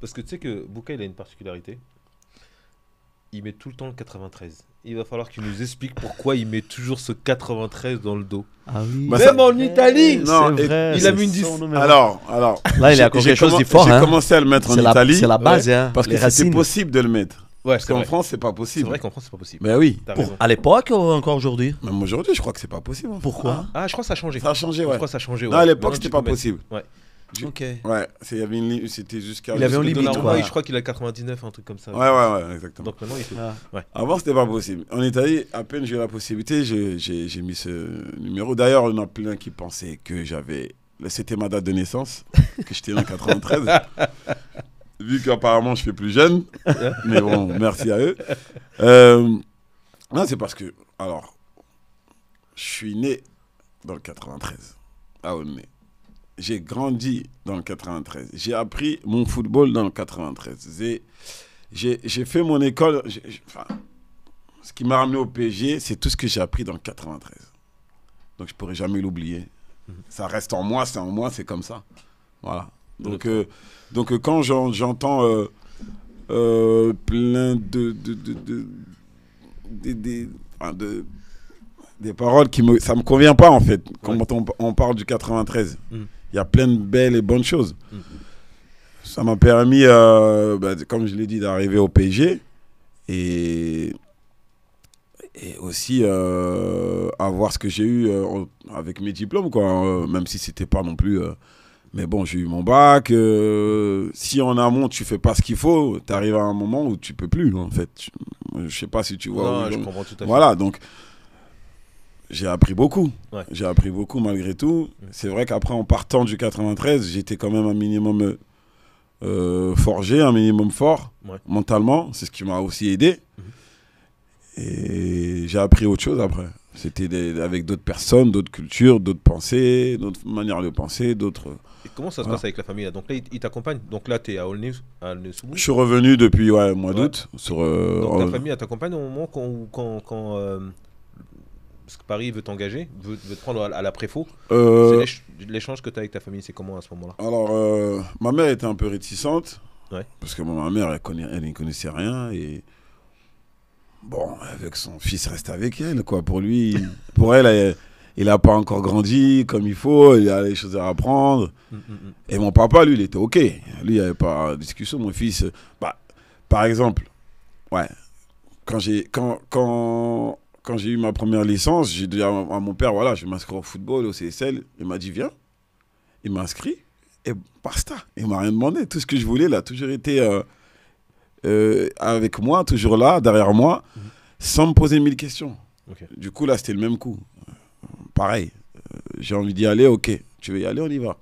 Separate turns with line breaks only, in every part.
Parce que tu sais que Bouka, il a une particularité. Il met tout le temps le 93. Il va falloir qu'il nous explique pourquoi il met toujours ce 93 dans le dos. Ah oui. Même bah, en Italie eh, non, vrai, Il a mis une 10. Alors, alors. Là, il a quelque chose de J'ai hein. commencé à le mettre en Italie. C'est la base, hein. Parce que c'est possible de le mettre. Ouais, parce qu'en France, c'est pas possible. C'est vrai qu'en France, c'est pas possible. Mais ben oui. à
l'époque ou encore aujourd'hui Même aujourd'hui, je crois que c'est pas possible. Pourquoi
hein Ah, je crois que ça a changé. Ça a changé,
ouais. Je crois que ça a changé. Non, à l'époque, c'était pas possible. Ouais. Ok. Ouais, c'était jusqu'à. Il avait un limite. Je crois qu'il a 99, un truc comme ça. Ouais, ouais, ouais, exactement. Donc il ah. Avant, c'était pas possible. En Italie, à peine j'ai eu la possibilité, j'ai mis ce numéro. D'ailleurs, on a plein qui pensaient que j'avais. C'était ma date de naissance, que j'étais en 93. Vu qu'apparemment, je fais plus jeune. mais bon, merci à eux. Euh, non, c'est parce que. Alors, je suis né dans le 93, à Aulnay j'ai grandi dans le 93. J'ai appris mon football dans le 93. J'ai fait mon école. enfin, ce qui m'a ramené au PSG, c'est tout ce que j'ai appris dans le 93. Donc je pourrais jamais l'oublier. Ça reste en moi, c'est en moi, c'est comme ça. Voilà. Donc, euh, donc euh, quand j'entends euh, plein de, de, de, des paroles qui me ça me convient pas en fait quand on, parle du 93 il y a plein de belles et bonnes choses. Ça m'a permis, euh, bah, comme je l'ai dit, d'arriver au PSG et, et aussi euh, avoir ce que j'ai eu euh, avec mes diplômes, quoi, hein, même si c'était pas non plus. mais bon, j'ai eu mon bac. si en amont tu fais pas ce qu'il faut, tu arrives à un moment où tu peux plus, en fait. Je sais pas si tu vois. je comprends tout à fait. Voilà, donc j'ai appris beaucoup. J'ai appris beaucoup malgré tout. Mm. C'est vrai qu'après, en partant du 93, j'étais quand même un minimum euh, euh, forgé, un minimum fort mentalement. C'est ce qui m'a aussi aidé. Mm-hmm. Et j'ai appris autre chose après. C'était avec d'autres personnes, d'autres cultures, d'autres pensées, d'autres manières de penser, d'autres.
comment ça se passe avec la famille Donc là, ils t'accompagnent. Donc là, tu es à News Je suis
revenu depuis ouais, mois d'août. Sur, euh, ta
famille, t'accompagne au moment quand, quand, parce que Paris veut t'engager, veut, te prendre à, la préfaux. Euh, l'échange que tu as avec ta famille, c'est comment à ce moment-là
Alors, euh, ma mère était un peu réticente. Parce que ma mère, elle, connaît, n'y connaissait rien. Et bon, avec son fils, reste avec elle, quoi. Pour lui, pour elle, il n'a pas encore grandi comme il faut, il a des choses à apprendre. Mm, mm, mm. Et mon papa, lui, il était OK. Lui, il n'y avait pas de discussion. Mon fils, bah, par exemple, ouais, quand, j'ai, quand, quand quand j'ai eu ma première licence, j'ai dit à, mon père, voilà, je vais m'inscrire au football, au CSL. Il m'a dit, viens. Il m'a inscrit. Et basta. Il m'a rien demandé. Tout ce que je voulais, il a toujours été euh, euh, avec moi, toujours là, derrière moi, mhm. sans me poser mille questions. Du coup, là, c'était le même coup. Pareil. Euh, j'ai envie d'y aller, ok. Tu veux y aller,
on y va.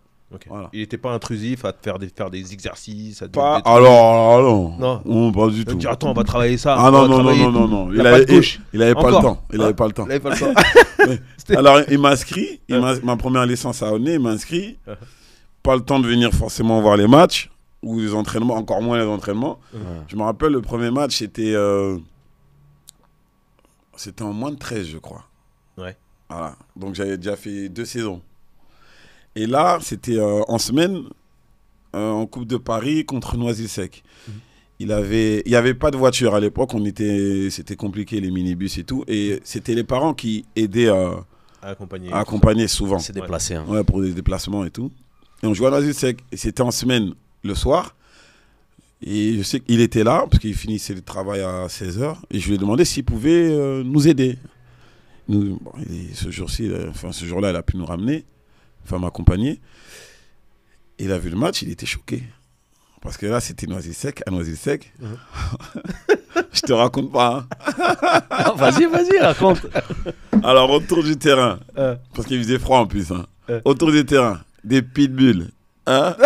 Il n'était pas intrusif à faire des, faire des exercices. À alors, non. non. pas du tout. Dit, attends, on va travailler ça. Ah non, non, non, non, non, Il, avait, pas le temps. Il n'avait pas le temps. alors,
il m'a inscrit. ma première licence à Oné, il m'a inscrit. Uh-huh. Pas le temps de venir forcément voir les matchs ou les entraînements, encore moins les entraînements. Uh-huh. Je me rappelle, le premier match, c'était. Euh, c'était en moins de 13, je crois. Ouais. Voilà. Donc, j'avais déjà fait deux saisons. Et là, c'était euh, en semaine, euh, en Coupe de Paris contre Noisy-Sec. Mhm. Il avait, il n'y avait pas de voiture à l'époque, on était, c'était compliqué les minibus et tout, et c'était les parents qui aidaient euh, à accompagner, souvent. Hein. pour des déplacements et tout. Et on jouait à Noisy-Sec, et c'était en semaine le soir. Et je sais qu'il était là, parce qu'il finissait le travail à 16h, et je lui ai demandé s'il pouvait nous aider. Nous, ce jour-ci, enfin ce jour-là, il a pu nous ramener femme accompagnée. Il a vu le match, il était choqué. Parce que là, c'était noisy sec, à noisy sec. Uh-huh. je te raconte pas. Hein. Ah, vas-y, vas-y, raconte. Alors, autour du terrain, euh. parce qu'il faisait froid en plus. Hein. Euh. Autour du terrain, des pitbulls. Hein,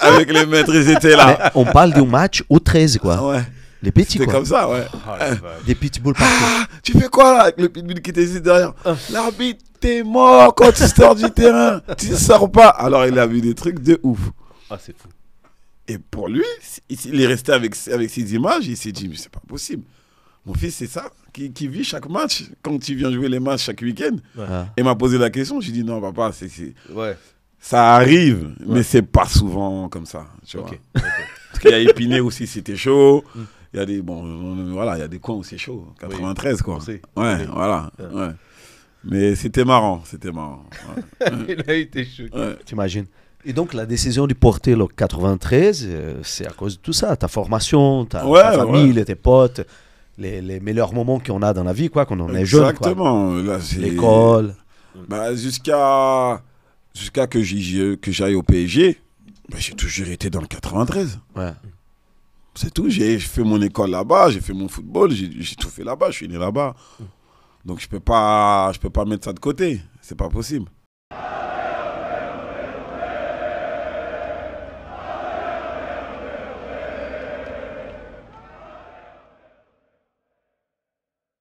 avec les maîtres, ils étaient là. on parle du
match au 13, quoi. Ouais. Les petits C'était comme ça, ouais. Oh, ah,
des pitbulls partout. Ah, tu fais quoi là avec le pitbull qui était derrière ah. L'arbitre, t'es mort quand tu sors du terrain. Tu sors pas. Alors il a vu des trucs de ouf. Ah, c'est fou. Et pour lui, il est resté avec, avec images. Il s'est dit, mais c'est pas possible. Mon fils, c'est ça qui, vit chaque match. Quand tu viens jouer les matchs chaque week-end, et m'a posé la question, j'ai dit, non, papa, c'est. Ouais. Ça arrive, mais c'est pas souvent comme ça. Tu vois. Parce qu'il y a Épiné aussi, c'était chaud. Mm il y a des bon, voilà, il y a des coins où c'est chaud. 93 quoi. Ouais, voilà. Mais c'était marrant, c'était marrant. il a été choqué.
T'imagines. Et donc la décision de porter le 93, euh, c'est à cause de tout ça, ta formation, ta, famille, tes potes. Les, les, meilleurs moments qu'on a dans la vie, quoi, quand on est jeune. Exactement. L'école.
Bah, jusqu'à jusqu'à que j'aille au PSG, bah, j'ai toujours été dans le 93. Ouais. C'est tout. J'ai fait mon école là-bas, j'ai fait mon football, j'ai tout fait là-bas, je suis né là-bas. Mm. Donc je peux pas, je peux pas mettre ça de côté. C'est pas possible.